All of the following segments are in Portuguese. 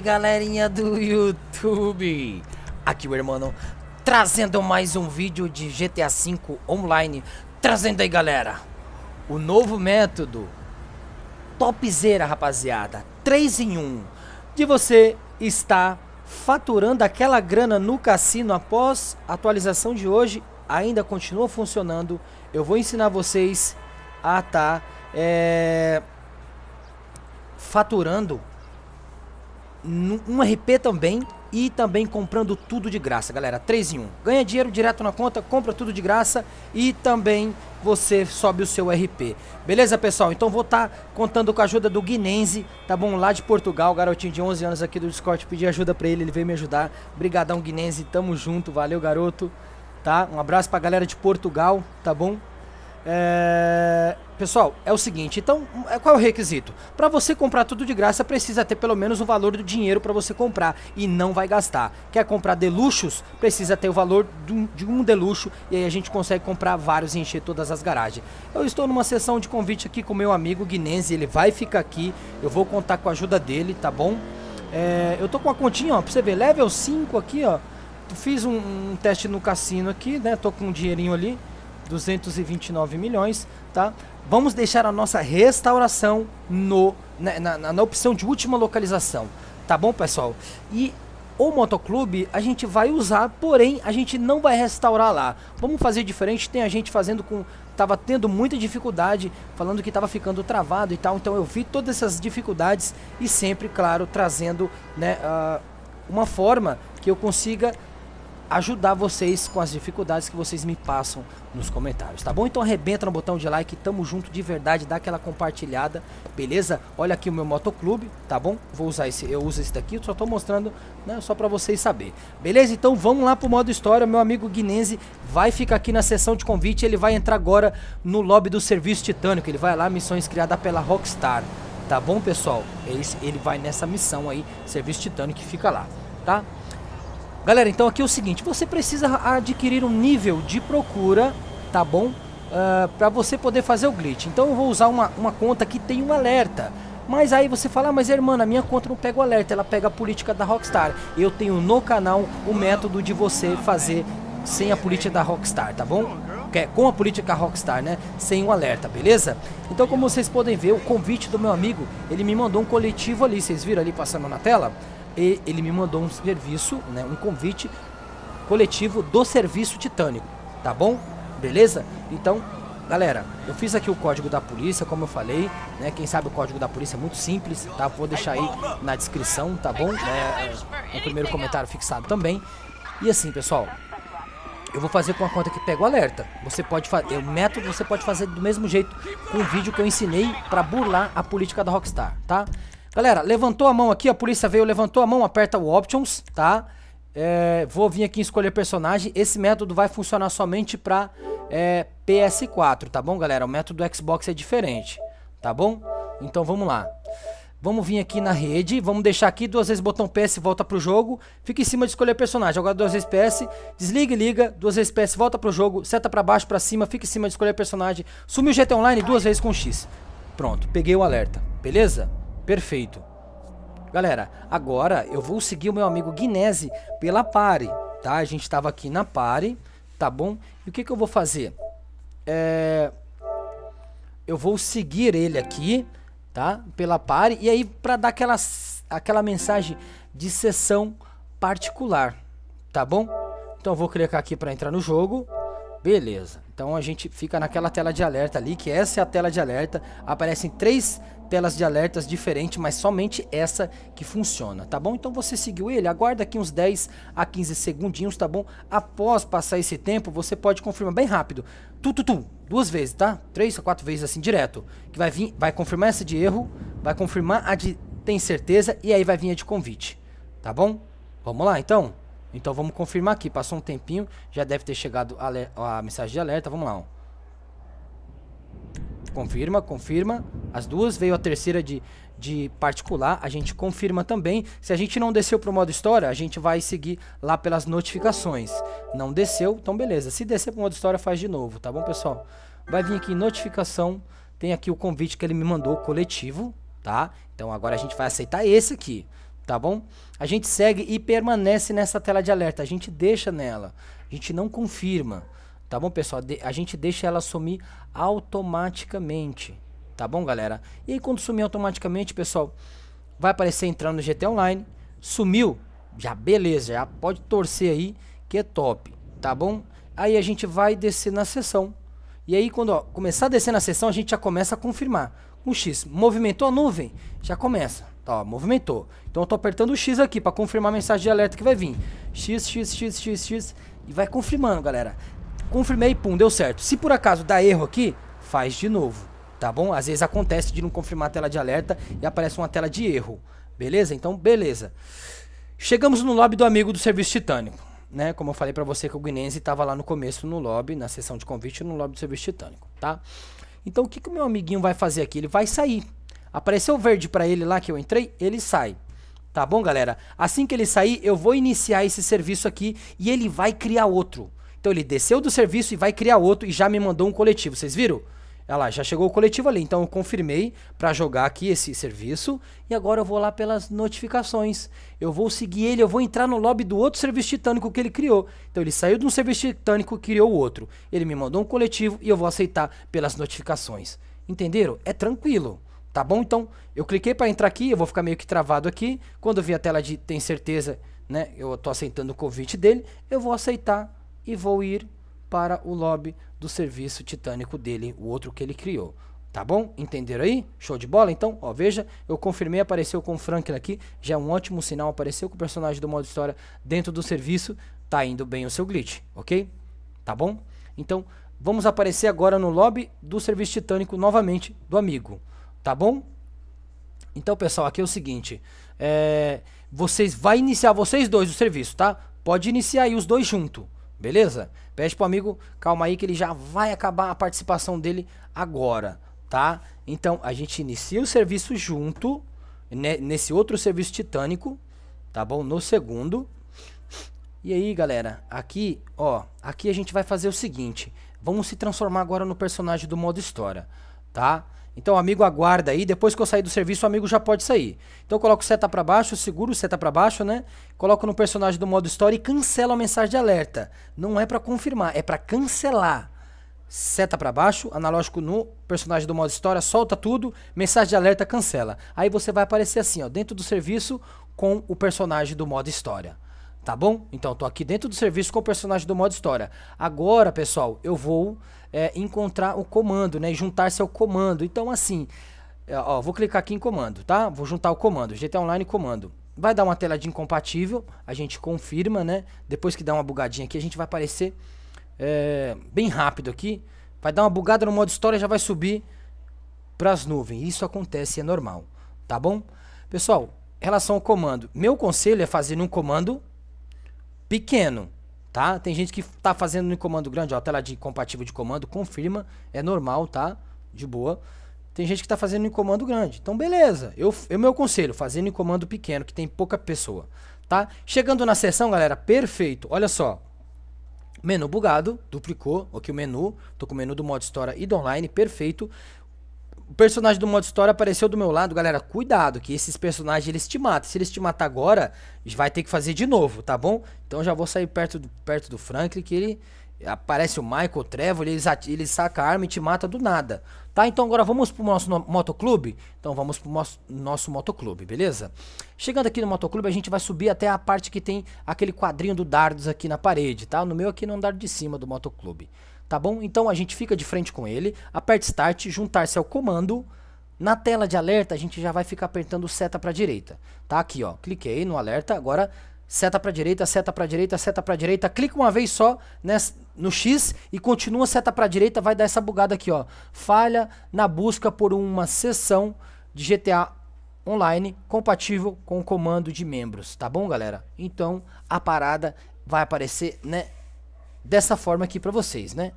galerinha do YouTube! Aqui o irmão trazendo mais um vídeo de GTA V Online. Trazendo aí galera, o novo método topzera rapaziada, 3 em 1. De você estar faturando aquela grana no cassino após a atualização de hoje, ainda continua funcionando. Eu vou ensinar vocês a estar... Tá, é faturando um RP também e também comprando tudo de graça, galera. 3 em 1. Ganha dinheiro direto na conta, compra tudo de graça e também você sobe o seu RP. Beleza, pessoal? Então vou estar tá contando com a ajuda do Guinense, tá bom? Lá de Portugal, garotinho de 11 anos aqui do Discord, pedi ajuda para ele, ele veio me ajudar. Brigadão, Guinense, tamo junto, valeu, garoto. Tá? Um abraço pra galera de Portugal, tá bom? É... Pessoal, é o seguinte, então, é, qual é o requisito? Para você comprar tudo de graça, precisa ter pelo menos o valor do dinheiro para você comprar e não vai gastar. Quer comprar deluxos? Precisa ter o valor de um, deluxo e aí a gente consegue comprar vários e encher todas as garagens. Eu estou numa sessão de convite aqui com meu amigo Guinense, ele vai ficar aqui, eu vou contar com a ajuda dele, tá bom? É... eu tô com a continha, ó, pra você ver, level 5 aqui, ó. Fiz um, um teste no cassino aqui, né? Tô com um dinheirinho ali 229 milhões, tá? Vamos deixar a nossa restauração no, né, na, na, na opção de última localização, tá bom, pessoal? E o motoclube a gente vai usar, porém a gente não vai restaurar lá. Vamos fazer diferente, tem a gente fazendo com tava tendo muita dificuldade, falando que tava ficando travado e tal. Então eu vi todas essas dificuldades e sempre, claro, trazendo né, uh, uma forma que eu consiga ajudar vocês com as dificuldades que vocês me passam nos comentários, tá bom? Então arrebenta no botão de like, tamo junto de verdade, dá aquela compartilhada, beleza? Olha aqui o meu motoclube, tá bom? Vou usar esse, eu uso esse daqui, só tô mostrando, né, só pra vocês saber. Beleza? Então vamos lá pro modo história, meu amigo Guinense vai ficar aqui na sessão de convite, ele vai entrar agora no lobby do serviço titânico, ele vai lá, missões criadas pela Rockstar, tá bom pessoal? Ele, ele vai nessa missão aí, serviço titânico que fica lá, tá? Galera, então aqui é o seguinte, você precisa adquirir um nível de procura, tá bom? Uh, ah, para você poder fazer o glitch. Então eu vou usar uma, uma conta que tem um alerta. Mas aí você fala, ah, mas irmã, a minha conta não pega o alerta, ela pega a política da Rockstar. Eu tenho no canal o método de você fazer sem a política da Rockstar, tá bom? É, com a política Rockstar, né? Sem o alerta, beleza? Então, como vocês podem ver, o convite do meu amigo, ele me mandou um coletivo ali, vocês viram ali passando na tela? e ele me mandou um serviço, né, um convite coletivo do serviço titânico, tá bom? Beleza? Então, galera, eu fiz aqui o código da polícia, como eu falei, né? Quem sabe o código da polícia é muito simples, tá? Vou deixar aí na descrição, tá bom? Né, é, o primeiro comentário fixado também. E assim, pessoal, eu vou fazer com a conta que pega o alerta. Você pode fazer, é, o método você pode fazer do mesmo jeito com o vídeo que eu ensinei para burlar a política da Rockstar, tá? Galera, levantou a mão aqui, a polícia veio, levantou a mão, aperta o Options, tá? É, vou vir aqui em escolher personagem. Esse método vai funcionar somente para é, PS4, tá bom, galera? O método do Xbox é diferente, tá bom? Então vamos lá. Vamos vir aqui na rede, vamos deixar aqui duas vezes botão PS volta pro jogo, fica em cima de escolher personagem, agora duas vezes PS, desliga e liga, duas vezes PS volta pro jogo, seta para baixo, para cima, fica em cima de escolher personagem, sumiu o GT Online duas vezes com X. Pronto, peguei o alerta, beleza? Perfeito. Galera, agora eu vou seguir o meu amigo Guinese pela pare, tá? A gente estava aqui na pare, tá bom? E o que, que eu vou fazer? É... Eu vou seguir ele aqui, tá? Pela pare, e aí para dar aquela, aquela mensagem de sessão particular, tá bom? Então eu vou clicar aqui para entrar no jogo. Beleza. Então a gente fica naquela tela de alerta ali, que essa é a tela de alerta. Aparecem três telas de alertas diferentes, mas somente essa que funciona, tá bom? Então você seguiu ele, aguarda aqui uns 10 a 15 segundinhos, tá bom? Após passar esse tempo, você pode confirmar bem rápido. Tu, tu, tu, duas vezes, tá? Três ou quatro vezes assim direto, que vai vir, vai confirmar essa de erro, vai confirmar a de tem certeza e aí vai vir a de convite, tá bom? Vamos lá então. Então vamos confirmar aqui, passou um tempinho, já deve ter chegado a, a mensagem de alerta, vamos lá, ó confirma, confirma. As duas, veio a terceira de, de particular, a gente confirma também. Se a gente não desceu pro modo história, a gente vai seguir lá pelas notificações. Não desceu, então beleza. Se descer pro modo história, faz de novo, tá bom, pessoal? Vai vir aqui notificação, tem aqui o convite que ele me mandou, coletivo, tá? Então agora a gente vai aceitar esse aqui, tá bom? A gente segue e permanece nessa tela de alerta, a gente deixa nela, a gente não confirma. Tá bom, pessoal? De a gente deixa ela sumir automaticamente. Tá bom, galera? E aí, quando sumir automaticamente, pessoal, vai aparecer entrando no GT Online. Sumiu? Já beleza, já pode torcer aí, que é top. Tá bom? Aí a gente vai descer na sessão. E aí, quando ó, começar a descer na sessão, a gente já começa a confirmar. Um X. Movimentou a nuvem? Já começa. Tá, ó, movimentou. Então eu tô apertando o X aqui para confirmar a mensagem de alerta que vai vir. X, X, X, X, X. E vai confirmando, galera confirmei, pum, deu certo. Se por acaso dá erro aqui, faz de novo, tá bom? Às vezes acontece de não confirmar a tela de alerta e aparece uma tela de erro, beleza? Então, beleza. Chegamos no lobby do amigo do serviço titânico, né? Como eu falei para você que o Guinense estava lá no começo no lobby, na sessão de convite no lobby do serviço titânico, tá? Então, o que, que o meu amiguinho vai fazer aqui? Ele vai sair. Apareceu verde para ele lá que eu entrei, ele sai. Tá bom, galera? Assim que ele sair, eu vou iniciar esse serviço aqui e ele vai criar outro. Então ele desceu do serviço e vai criar outro e já me mandou um coletivo. Vocês viram? Olha lá, já chegou o coletivo ali. Então eu confirmei para jogar aqui esse serviço. E agora eu vou lá pelas notificações. Eu vou seguir ele, eu vou entrar no lobby do outro serviço titânico que ele criou. Então ele saiu de um serviço titânico e criou outro. Ele me mandou um coletivo e eu vou aceitar pelas notificações. Entenderam? É tranquilo. Tá bom? Então, eu cliquei para entrar aqui, eu vou ficar meio que travado aqui. Quando eu vi a tela de tem certeza, né? Eu tô aceitando o convite dele, eu vou aceitar e vou ir para o lobby do serviço titânico dele, o outro que ele criou. Tá bom? Entenderam aí? Show de bola? Então, ó, veja, eu confirmei, apareceu com o Franklin aqui, já é um ótimo sinal, apareceu com o personagem do modo história dentro do serviço, tá indo bem o seu glitch, ok? Tá bom? Então, vamos aparecer agora no lobby do serviço titânico novamente do amigo, tá bom? Então, pessoal, aqui é o seguinte, é, vocês vai iniciar vocês dois o serviço, tá? Pode iniciar aí os dois junto Beleza? Pede pro amigo, calma aí que ele já vai acabar a participação dele agora, tá? Então a gente inicia o serviço junto né, nesse outro serviço titânico, tá bom? No segundo. E aí, galera, aqui, ó, aqui a gente vai fazer o seguinte, vamos se transformar agora no personagem do modo história, tá? Então o amigo aguarda aí, depois que eu sair do serviço, o amigo já pode sair. Então eu coloco seta para baixo, seguro seta para baixo, né? Coloco no personagem do modo story e cancelo a mensagem de alerta. Não é para confirmar, é para cancelar. Seta para baixo, analógico no personagem do modo história, solta tudo, mensagem de alerta cancela. Aí você vai aparecer assim, ó, dentro do serviço com o personagem do modo história. Tá bom? Então, tô aqui dentro do serviço com o personagem do modo história. Agora, pessoal, eu vou é, encontrar o comando, né? Juntar-se ao comando. Então, assim, é, ó, vou clicar aqui em comando, tá? Vou juntar o comando, GTA Online comando. Vai dar uma tela de incompatível, a gente confirma, né? Depois que dá uma bugadinha aqui, a gente vai aparecer é, bem rápido aqui. Vai dar uma bugada no modo história já vai subir para as nuvens. Isso acontece, é normal, tá bom? Pessoal, relação ao comando, meu conselho é fazer um comando pequeno, tá? Tem gente que tá fazendo no comando grande, ó, tela de compatível de comando, confirma, é normal, tá? De boa. Tem gente que tá fazendo em comando grande. Então, beleza. Eu, eu é meu conselho, fazendo em comando pequeno, que tem pouca pessoa, tá? Chegando na sessão, galera, perfeito. Olha só. Menu bugado, duplicou aqui o menu. Tô com o menu do modo história e do online, perfeito. O personagem do modo história apareceu do meu lado, galera. Cuidado, que esses personagens eles te matam. Se eles te matar agora, vai ter que fazer de novo, tá bom? Então já vou sair perto do, perto do Franklin, que ele. Aparece o Michael, o Trevor, ele, ele saca a arma e te mata do nada. Tá? Então agora vamos pro nosso motoclube? Então vamos pro nosso, nosso motoclube, beleza? Chegando aqui no motoclube, a gente vai subir até a parte que tem aquele quadrinho do dardos aqui na parede, tá? No meu aqui não andar de cima do motoclube tá bom? Então a gente fica de frente com ele, aperta Start, juntar-se ao comando. Na tela de alerta, a gente já vai ficar apertando seta para direita, tá? Aqui, ó, cliquei no alerta, agora seta para direita, seta para direita, seta para direita, clica uma vez só nessa, no X e continua seta para direita, vai dar essa bugada aqui, ó. Falha na busca por uma sessão de GTA Online compatível com o comando de membros, tá bom, galera? Então, a parada vai aparecer, né, dessa forma aqui para vocês, né?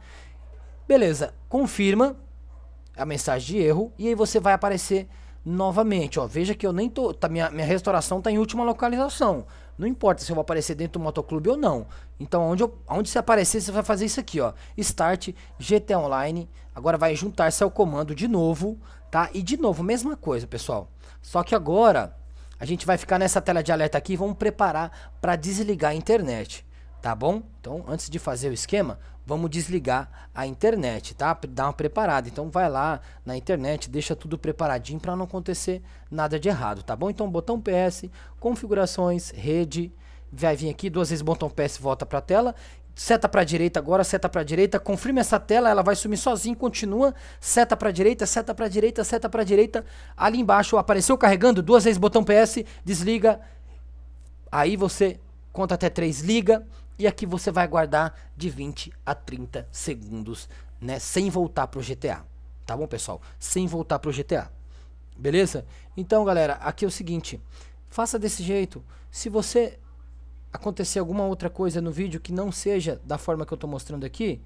Beleza, confirma a mensagem de erro e aí você vai aparecer novamente, ó. Veja que eu nem tô, tá, minha, minha restauração tá em última localização. Não importa se eu vou aparecer dentro do motoclube ou não. Então, onde, eu, onde você aparecer, você vai fazer isso aqui, ó. Start GT Online. Agora vai juntar-se ao comando de novo, tá? E de novo, mesma coisa, pessoal. Só que agora, a gente vai ficar nessa tela de alerta aqui. Vamos preparar para desligar a internet tá bom? Então, antes de fazer o esquema, vamos desligar a internet, tá? Dá uma preparada. Então, vai lá na internet, deixa tudo preparadinho para não acontecer nada de errado, tá bom? Então, botão PS, configurações, rede, vai vir aqui, duas vezes botão PS volta para a tela, seta para direita agora, seta para direita, confirma essa tela, ela vai sumir sozinha, continua, seta para direita, seta para direita, seta para direita, ali embaixo apareceu carregando, duas vezes botão PS, desliga, aí você conta até três, liga, e aqui você vai guardar de 20 a 30 segundos, né? Sem voltar pro GTA. Tá bom, pessoal? Sem voltar pro GTA. Beleza? Então, galera, aqui é o seguinte. Faça desse jeito. Se você acontecer alguma outra coisa no vídeo que não seja da forma que eu estou mostrando aqui,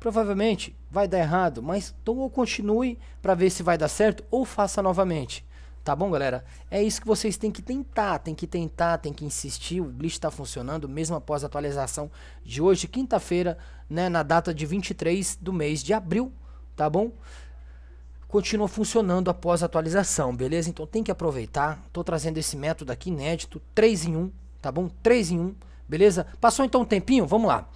provavelmente vai dar errado, mas então ou continue para ver se vai dar certo ou faça novamente. Tá bom, galera? É isso que vocês têm que tentar, tem que tentar, tem que insistir. O glitch está funcionando mesmo após a atualização de hoje, quinta-feira, né, na data de 23 do mês de abril, tá bom? Continua funcionando após a atualização, beleza? Então tem que aproveitar. Tô trazendo esse método aqui inédito, 3 em 1, tá bom? 3 em 1, beleza? Passou então um tempinho? Vamos lá.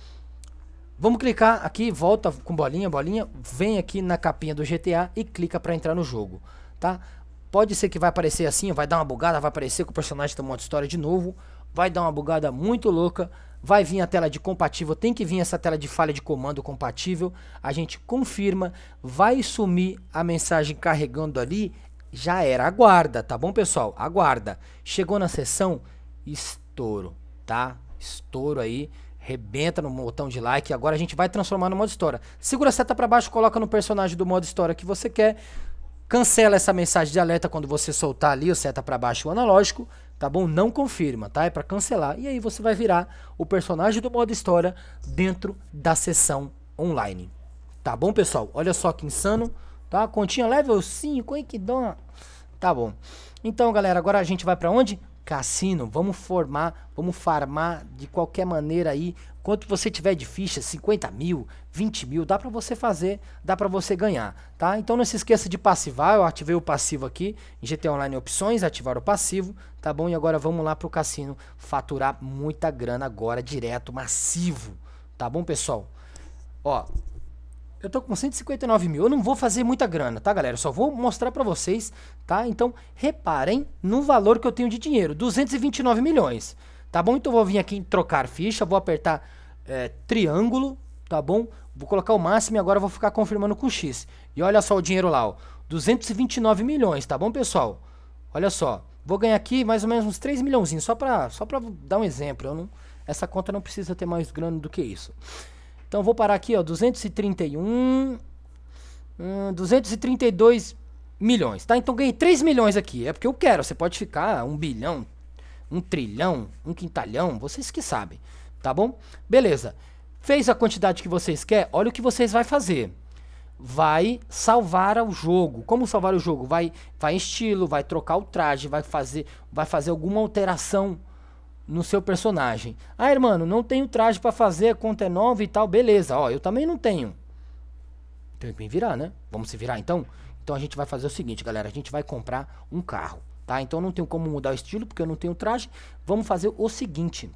Vamos clicar aqui, volta com bolinha, bolinha, vem aqui na capinha do GTA e clica para entrar no jogo, tá? Pode ser que vai aparecer assim, vai dar uma bugada, vai aparecer com o personagem do modo história de novo, vai dar uma bugada muito louca, vai vir a tela de compatível, tem que vir essa tela de falha de comando compatível, a gente confirma, vai sumir a mensagem carregando ali, já era, aguarda, tá bom pessoal? Aguarda. Chegou na sessão, estouro, tá? Estouro aí, rebenta no botão de like, agora a gente vai transformar no modo história. Segura a seta para baixo, coloca no personagem do modo história que você quer, Cancela essa mensagem de alerta quando você soltar ali o seta para baixo o analógico, tá bom? Não confirma, tá? É para cancelar. E aí você vai virar o personagem do modo história dentro da sessão online. Tá bom, pessoal? Olha só que insano, tá? Continha level 5, hein? Que dó. Tá bom. Então, galera, agora a gente vai para onde? Cassino. Vamos formar, vamos farmar de qualquer maneira aí. Quanto você tiver de ficha, 50 mil, 20 mil, dá para você fazer, dá para você ganhar, tá? Então não se esqueça de passivar, eu ativei o passivo aqui, em GT Online Opções, ativar o passivo, tá bom? E agora vamos lá pro cassino faturar muita grana agora, direto, massivo, tá bom, pessoal? Ó, eu tô com 159 mil, eu não vou fazer muita grana, tá galera? Eu só vou mostrar para vocês, tá? Então reparem no valor que eu tenho de dinheiro, 229 milhões, tá bom? Então eu vou vir aqui em trocar ficha, vou apertar é, triângulo, tá bom? Vou colocar o máximo e agora vou ficar confirmando com o X. E olha só o dinheiro lá, ó. 229 milhões, tá bom, pessoal? Olha só. Vou ganhar aqui mais ou menos uns 3 milhãozinhos, só pra, só pra dar um exemplo. Não, essa conta não precisa ter mais grana do que isso. Então vou parar aqui, ó. 231. Hum, 232 milhões, tá? Então ganhei 3 milhões aqui. É porque eu quero. Você pode ficar um bilhão, um trilhão, um quintalhão, vocês que sabem tá bom? Beleza. Fez a quantidade que vocês querem, olha o que vocês vai fazer. Vai salvar o jogo. Como salvar o jogo? Vai, vai em estilo, vai trocar o traje, vai fazer, vai fazer alguma alteração no seu personagem. Ah, irmão, não tenho traje para fazer, a conta é nova e tal, beleza. Ó, eu também não tenho. Tem que me virar, né? Vamos se virar então? Então a gente vai fazer o seguinte, galera, a gente vai comprar um carro, tá? Então não tenho como mudar o estilo porque eu não tenho traje. Vamos fazer o seguinte,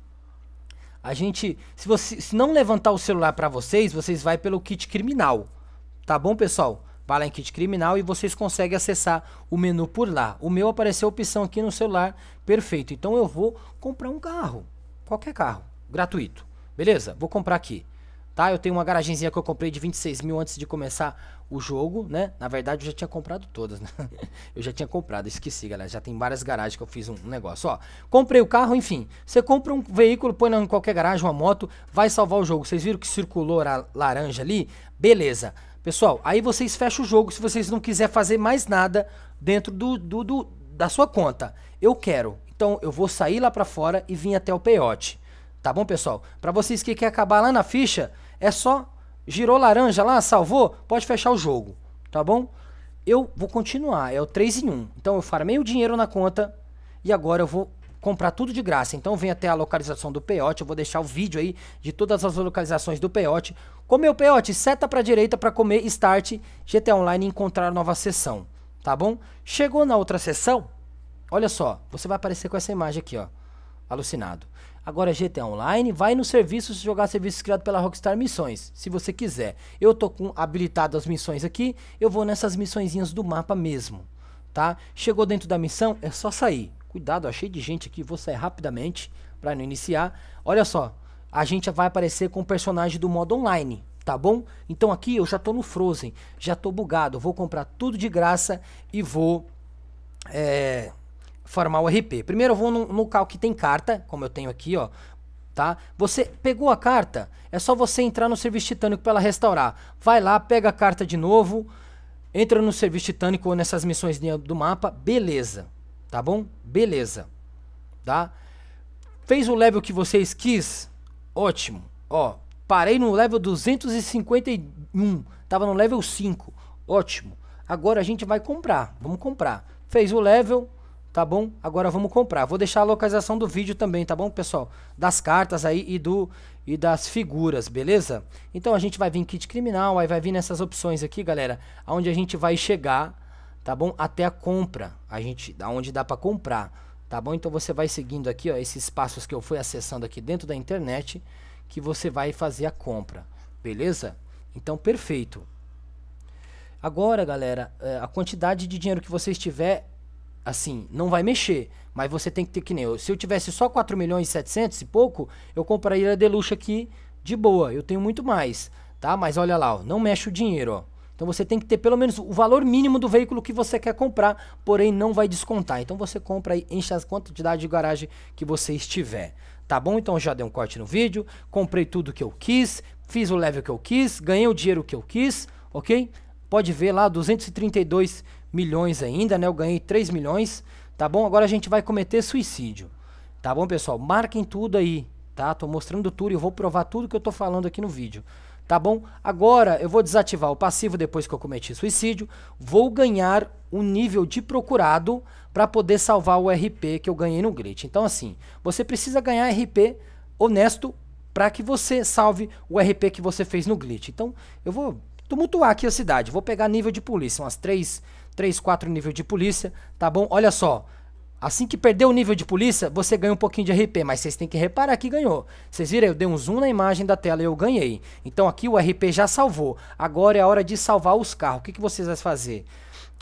a gente, se você se não levantar o celular para vocês, vocês vai pelo kit criminal. Tá bom, pessoal? Vai lá em kit criminal e vocês conseguem acessar o menu por lá. O meu apareceu a opção aqui no celular, perfeito. Então eu vou comprar um carro, qualquer carro, gratuito. Beleza? Vou comprar aqui. Tá? Eu tenho uma garagenzinha que eu comprei de 26 mil antes de começar o jogo, né? Na verdade, eu já tinha comprado todas, né? Eu já tinha comprado, esqueci, galera. Já tem várias garagens que eu fiz um negócio, ó. Comprei o carro, enfim. Você compra um veículo, põe em qualquer garagem, uma moto, vai salvar o jogo. Vocês viram que circulou a laranja ali? Beleza. Pessoal, aí vocês fecham o jogo se vocês não quiser fazer mais nada dentro do, do, do da sua conta. Eu quero. Então, eu vou sair lá para fora e vim até o peiote. Tá bom, pessoal? Para vocês que querem acabar lá na ficha, é só girou laranja lá, salvou, pode fechar o jogo, tá bom? Eu vou continuar, é o 3 em 1. Então eu farmei o dinheiro na conta e agora eu vou comprar tudo de graça. Então vem até a localização do peiote, eu vou deixar o vídeo aí de todas as localizações do peiote. Comeu peiote, seta para direita para comer start GTA Online e encontrar nova sessão, tá bom? Chegou na outra sessão, olha só, você vai aparecer com essa imagem aqui, ó, alucinado. Agora GTA Online vai no serviço jogar serviços criados pela Rockstar Missões, se você quiser. Eu tô com habilitado as missões aqui, eu vou nessas missõezinhas do mapa mesmo, tá? Chegou dentro da missão, é só sair. Cuidado, achei cheio de gente aqui, vou sair rapidamente para não iniciar. Olha só, a gente vai aparecer com o personagem do modo online, tá bom? Então aqui eu já tô no Frozen, já tô bugado, vou comprar tudo de graça e vou é, formar o RP. Primeiro eu vou no local que tem carta, como eu tenho aqui, ó. Tá? Você pegou a carta, é só você entrar no serviço titânico para ela restaurar. Vai lá, pega a carta de novo, entra no serviço titânico ou nessas missões do mapa, beleza. Tá bom? Beleza. Tá? Fez o level que vocês quis? Ótimo. Ó, parei no level 251, tava no level 5. Ótimo. Agora a gente vai comprar. Vamos comprar. Fez o level, tá bom? Agora vamos comprar. Vou deixar a localização do vídeo também, tá bom, pessoal? Das cartas aí e do e das figuras, beleza? Então a gente vai vir em kit criminal, aí vai vir nessas opções aqui, galera, aonde a gente vai chegar, tá bom? Até a compra. A gente da onde dá para comprar, tá bom? Então você vai seguindo aqui, ó, esses passos que eu fui acessando aqui dentro da internet, que você vai fazer a compra, beleza? Então perfeito. Agora, galera, eh, a quantidade de dinheiro que você estiver assim, não vai mexer. Mas você tem que ter que nem eu. Se eu tivesse só 4 milhões e 700 e pouco, eu compraria a Deluxe aqui de boa. Eu tenho muito mais, tá? Mas olha lá, ó, não mexe o dinheiro, ó. Então você tem que ter pelo menos o valor mínimo do veículo que você quer comprar, porém não vai descontar. Então você compra e enche a quantidade de garagem que você estiver. Tá bom? Então já dei um corte no vídeo, comprei tudo que eu quis, fiz o level que eu quis, ganhei o dinheiro que eu quis, ok? Pode ver lá, 232 milhões ainda, né? Eu ganhei 3 milhões, tá bom? Agora a gente vai cometer suicídio. Tá bom, pessoal? Marquem tudo aí, tá? Tô mostrando tudo e eu vou provar tudo que eu tô falando aqui no vídeo. Tá bom? Agora eu vou desativar o passivo depois que eu cometi suicídio. Vou ganhar um nível de procurado para poder salvar o RP que eu ganhei no glitch Então assim, você precisa ganhar RP honesto para que você salve o RP que você fez no glitch. Então, eu vou tumultuar aqui a cidade. Vou pegar nível de polícia, umas três 3, 4 nível de polícia, tá bom? Olha só. Assim que perder o nível de polícia, você ganha um pouquinho de RP, mas vocês têm que reparar que ganhou. Vocês viram? Eu dei um zoom na imagem da tela e eu ganhei. Então aqui o RP já salvou. Agora é a hora de salvar os carros. O que, que vocês vão fazer?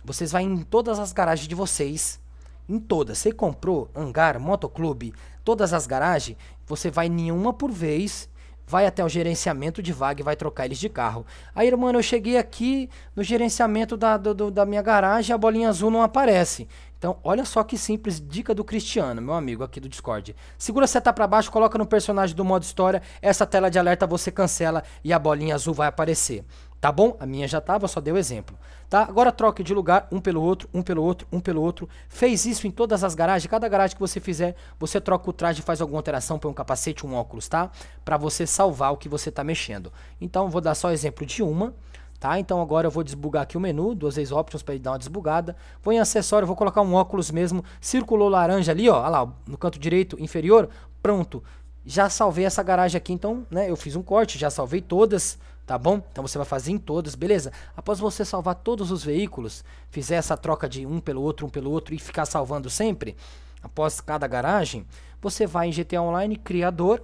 Vocês vão em todas as garagens de vocês. Em todas. Você comprou hangar, motoclube, todas as garagens. Você vai em uma por vez vai até o gerenciamento de vaga e vai trocar eles de carro. Aí, mano, eu cheguei aqui no gerenciamento da, do, da minha garagem a bolinha azul não aparece. Então, olha só que simples dica do Cristiano, meu amigo aqui do Discord. Segura a seta para baixo, coloca no personagem do modo história, essa tela de alerta você cancela e a bolinha azul vai aparecer. Tá bom? A minha já estava, só deu exemplo. Tá? Agora troque de lugar, um pelo outro, um pelo outro, um pelo outro. Fez isso em todas as garagens. Cada garagem que você fizer, você troca o traje, faz alguma alteração, põe um capacete, um óculos, tá? Para você salvar o que você está mexendo. Então, vou dar só exemplo de uma. Tá? Então agora eu vou desbugar aqui o menu, duas vezes options para ele dar uma desbugada. Vou em acessório, vou colocar um óculos mesmo. Circulou laranja ali, ó, lá, no canto direito inferior. Pronto. Já salvei essa garagem aqui, então, né? Eu fiz um corte, já salvei todas tá bom? Então você vai fazer em todos, beleza? Após você salvar todos os veículos, fizer essa troca de um pelo outro, um pelo outro e ficar salvando sempre, após cada garagem, você vai em GTA Online criador,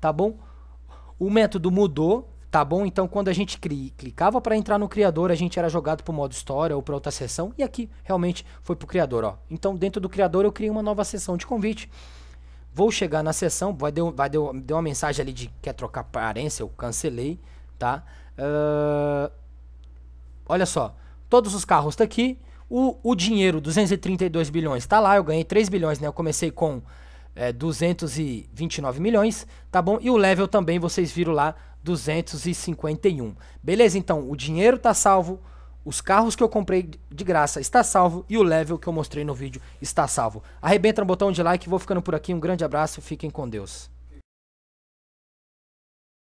tá bom? O método mudou, tá bom? Então quando a gente clicava para entrar no criador, a gente era jogado pro modo história ou para outra sessão e aqui realmente foi pro criador, ó. Então dentro do criador eu criei uma nova sessão de convite. Vou chegar na sessão, vai deu, vai deu, deu uma mensagem ali de quer trocar aparência, eu cancelei tá? Uh, olha só, todos os carros tá aqui, o, o dinheiro, 232 bilhões, está lá, eu ganhei 3 bilhões, né? Eu comecei com é, 229 milhões, tá bom? E o level também, vocês viram lá, 251. Beleza, então, o dinheiro está salvo, os carros que eu comprei de graça está salvo e o level que eu mostrei no vídeo está salvo. Arrebenta no botão de like, vou ficando por aqui, um grande abraço, fiquem com Deus.